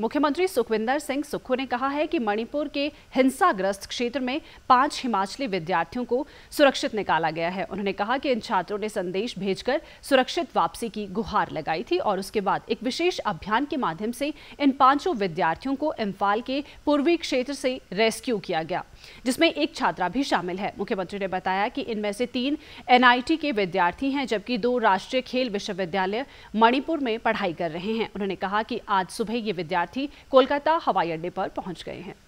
मुख्यमंत्री सुखविंदर सिंह सुक्खू ने कहा है कि मणिपुर के हिंसाग्रस्त क्षेत्र में पांच हिमाचली विद्यार्थियों को सुरक्षित निकाला गया है उन्होंने कहा कि इन छात्रों ने संदेश भेजकर सुरक्षित वापसी की गुहार लगाई थी और उसके बाद एक विशेष अभियान के माध्यम से इन पांचों विद्यार्थियों को इम्फाल के पूर्वी क्षेत्र से रेस्क्यू किया गया जिसमें एक छात्रा भी शामिल है मुख्यमंत्री ने बताया कि इनमें से तीन एनआईटी के विद्यार्थी हैं जबकि दो राष्ट्रीय खेल विश्वविद्यालय मणिपुर में पढ़ाई कर रहे हैं उन्होंने कहा कि आज सुबह ये विद्यार्थी विद्यार्थी कोलकाता हवाई अड्डे पर पहुंच गए हैं